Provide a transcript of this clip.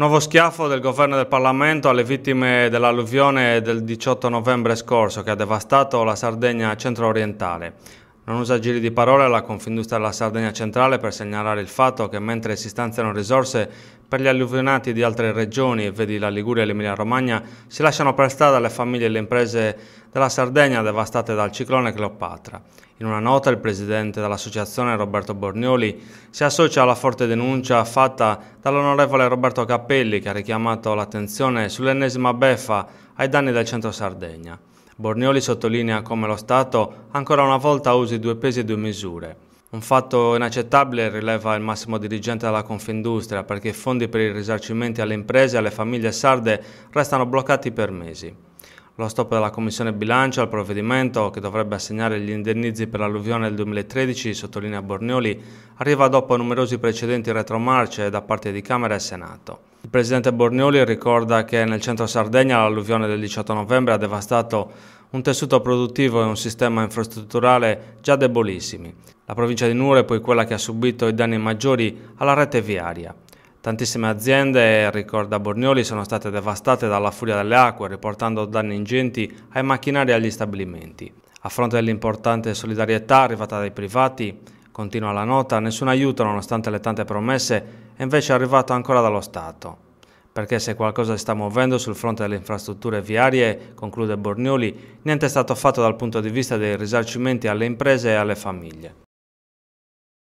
Nuovo schiaffo del governo e del Parlamento alle vittime dell'alluvione del 18 novembre scorso che ha devastato la Sardegna centro-orientale. Non usa giri di parole la Confindustria della Sardegna Centrale per segnalare il fatto che mentre si stanziano risorse per gli alluvionati di altre regioni, vedi la Liguria e l'Emilia Romagna, si lasciano per strada le famiglie e le imprese della Sardegna devastate dal ciclone Cleopatra. In una nota il presidente dell'associazione Roberto Bornioli si associa alla forte denuncia fatta dall'onorevole Roberto Cappelli che ha richiamato l'attenzione sull'ennesima beffa ai danni del centro Sardegna. Bornioli sottolinea come lo Stato ancora una volta usi due pesi e due misure. Un fatto inaccettabile rileva il massimo dirigente della Confindustria perché i fondi per i risarcimento alle imprese e alle famiglie sarde restano bloccati per mesi lo stop della Commissione Bilancio al provvedimento che dovrebbe assegnare gli indennizi per l'alluvione del 2013, sottolinea Bornioli, arriva dopo numerosi precedenti retromarce da parte di Camera e Senato. Il presidente Bornioli ricorda che nel centro Sardegna l'alluvione del 18 novembre ha devastato un tessuto produttivo e un sistema infrastrutturale già debolissimi. La provincia di Nure è poi quella che ha subito i danni maggiori alla rete viaria. Tantissime aziende, ricorda Bornioli, sono state devastate dalla furia delle acque, riportando danni ingenti ai macchinari e agli stabilimenti. A fronte dell'importante solidarietà arrivata dai privati, continua la nota, nessun aiuto nonostante le tante promesse è invece arrivato ancora dallo Stato. Perché se qualcosa si sta muovendo sul fronte delle infrastrutture viarie, conclude Bornioli, niente è stato fatto dal punto di vista dei risarcimenti alle imprese e alle famiglie.